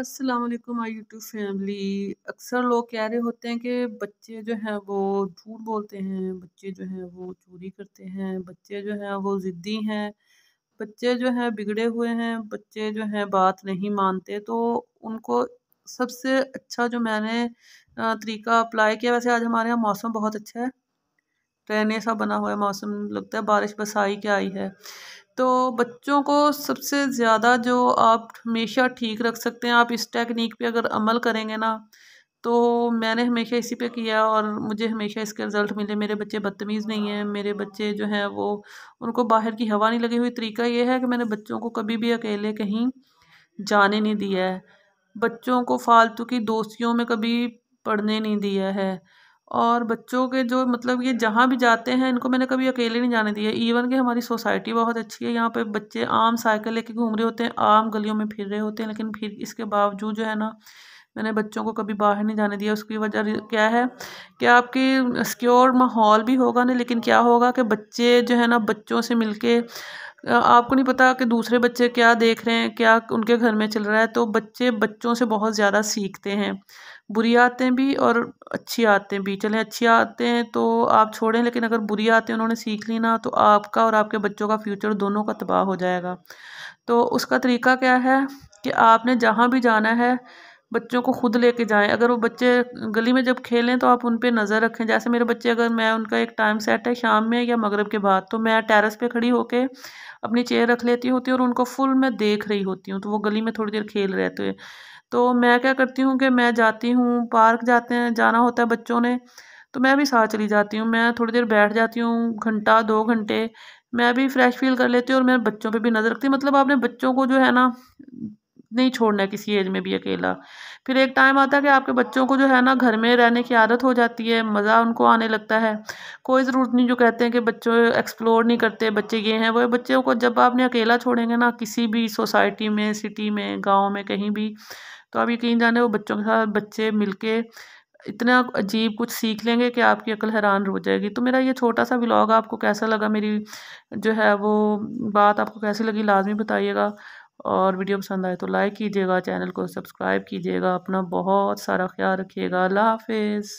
अस्सलाम वालेकुम आई YouTube family अक्सर लोग कह रहे होते हैं कि बच्चे जो हैं वो झूठ बोलते हैं बच्चे जो हैं वो चोरी करते हैं बच्चे जो हैं वो ज़िद्दी हैं बच्चे जो हैं बिगड़े हुए हैं बच्चे जो हैं बात नहीं मानते तो उनको सबसे अच्छा जो मैंने तरीका अप्लाई किया वैसे आज हमारे यहाँ मौसम बहुत अच्छा है ट्रेने सा बना हुआ है मौसम लगता है बारिश बस आई क्या आई है तो बच्चों को सबसे ज़्यादा जो आप हमेशा ठीक रख सकते हैं आप इस टेक्निक पे अगर अमल करेंगे ना तो मैंने हमेशा इसी पे किया और मुझे हमेशा इसके रिज़ल्ट मिले मेरे बच्चे बदतमीज़ नहीं हैं मेरे बच्चे जो हैं वो उनको बाहर की हवा नहीं लगी हुई तरीका ये है कि मैंने बच्चों को कभी भी अकेले कहीं जाने नहीं दिया है बच्चों को फालतू की दोस्तियों में कभी पढ़ने नहीं दिया है और बच्चों के जो मतलब ये जहाँ भी जाते हैं इनको मैंने कभी अकेले नहीं जाने दिया इवन कि हमारी सोसाइटी बहुत अच्छी है यहाँ पे बच्चे आम साइकिल लेके घूम रहे होते हैं आम गलियों में फिर रहे होते हैं लेकिन फिर इसके बावजूद जो है ना मैंने बच्चों को कभी बाहर नहीं जाने दिया उसकी वजह क्या है कि आपकी सिक्योर माहौल भी होगा ना लेकिन क्या होगा कि बच्चे जो है ना बच्चों से मिलके आपको नहीं पता कि दूसरे बच्चे क्या देख रहे हैं क्या उनके घर में चल रहा है तो बच्चे बच्चों से बहुत ज़्यादा सीखते हैं बुरी आदतें भी और अच्छी आदतें भी चलें अच्छी आदतें तो आप छोड़ें लेकिन अगर बुरी आदतें उन्होंने सीख ली ना तो आपका और आपके बच्चों का फ्यूचर दोनों का तबाह हो जाएगा तो उसका तरीका क्या है कि आपने जहाँ भी जाना है बच्चों को खुद लेके जाएं अगर वो बच्चे गली में जब खेलें तो आप उन पर नज़र रखें जैसे मेरे बच्चे अगर मैं उनका एक टाइम सेट है शाम में या मगरब के बाद तो मैं टेरेस पे खड़ी होकर अपनी चेयर रख लेती होती हूँ और उनको फुल मैं देख रही होती हूँ तो वो गली में थोड़ी देर खेल रहते हैं तो मैं क्या करती हूँ कि मैं जाती हूँ पार्क जाते हैं जाना होता है बच्चों ने तो मैं भी साथ चली जाती हूँ मैं थोड़ी देर बैठ जाती हूँ घंटा दो घंटे मैं भी फ्रेश फील कर लेती हूँ और मैं बच्चों पे भी नज़र रखती हूँ मतलब आपने बच्चों को जो है ना नहीं छोड़ना है किसी एज में भी अकेला फिर एक टाइम आता है कि आपके बच्चों को जो है ना घर में रहने की आदत हो जाती है मज़ा उनको आने लगता है कोई ज़रूरत नहीं जो कहते हैं कि बच्चों एक्सप्लोर नहीं करते बच्चे ये हैं वो बच्चों को जब आपने अकेला छोड़ेंगे ना किसी भी सोसाइटी में सिटी में गाँव में कहीं भी तो आप यकीन जाने वो बच्चों के साथ बच्चे मिल इतना अजीब कुछ सीख लेंगे कि आपकी अकल हैरान हो जाएगी तो मेरा ये छोटा सा व्लॉग आपको कैसा लगा मेरी जो है वो बात आपको कैसी लगी लाजमी बताइएगा और वीडियो पसंद आए तो लाइक कीजिएगा चैनल को सब्सक्राइब कीजिएगा अपना बहुत सारा ख्याल रखिएगा अल्लाह हाफिज़